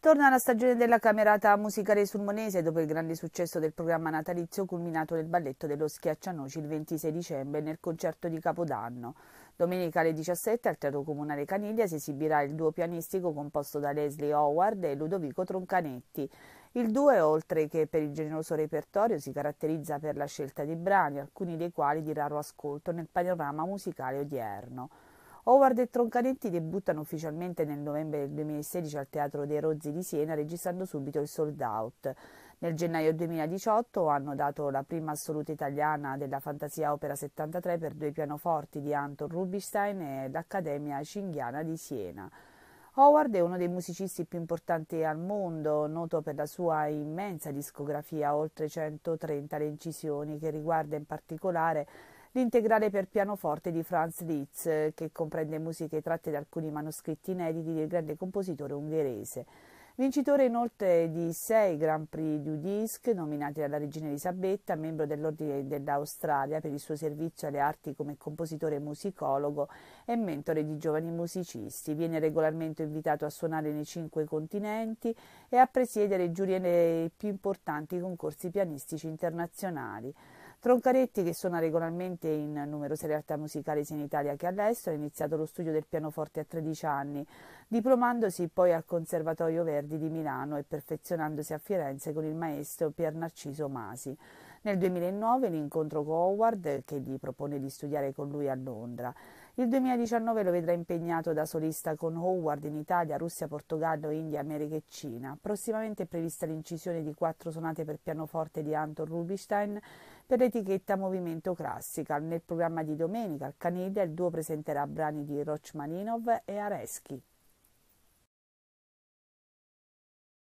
Torna la stagione della camerata musicale sulmonese dopo il grande successo del programma natalizio culminato nel balletto dello Schiaccianoci il 26 dicembre nel concerto di Capodanno. Domenica alle 17 al Teatro Comunale Caniglia si esibirà il duo pianistico composto da Leslie Howard e Ludovico Troncanetti. Il duo, oltre che per il generoso repertorio, si caratterizza per la scelta di brani, alcuni dei quali di raro ascolto nel panorama musicale odierno. Howard e Troncanetti debuttano ufficialmente nel novembre del 2016 al Teatro dei Rozzi di Siena registrando subito il sold out. Nel gennaio 2018 hanno dato la prima assoluta italiana della fantasia opera 73 per due pianoforti di Anton Rubinstein e l'Accademia Cinghiana di Siena. Howard è uno dei musicisti più importanti al mondo, noto per la sua immensa discografia, oltre 130 le incisioni, che riguarda in particolare l'integrale per pianoforte di Franz Liszt, che comprende musiche tratte da alcuni manoscritti inediti del grande compositore ungherese. Vincitore inoltre di sei Grand Prix du Disc nominati dalla regina Elisabetta, membro dell'Ordine dell'Australia per il suo servizio alle arti come compositore musicologo e mentore di giovani musicisti. Viene regolarmente invitato a suonare nei cinque continenti e a presiedere giurie nei più importanti concorsi pianistici internazionali. Troncaretti, che suona regolarmente in numerose realtà musicali sia in Italia che all'estero, ha iniziato lo studio del pianoforte a 13 anni, diplomandosi poi al Conservatorio Verdi di Milano e perfezionandosi a Firenze con il maestro Pier Narciso Masi. Nel 2009 l'incontro con Howard che gli propone di studiare con lui a Londra. Il 2019 lo vedrà impegnato da solista con Howard in Italia, Russia, Portogallo, India, America e Cina. Prossimamente è prevista l'incisione di quattro sonate per pianoforte di Anton Rubinstein per l'etichetta Movimento Classical. Nel programma di domenica al Caniglia il duo presenterà brani di Rochmaninov e Areschi.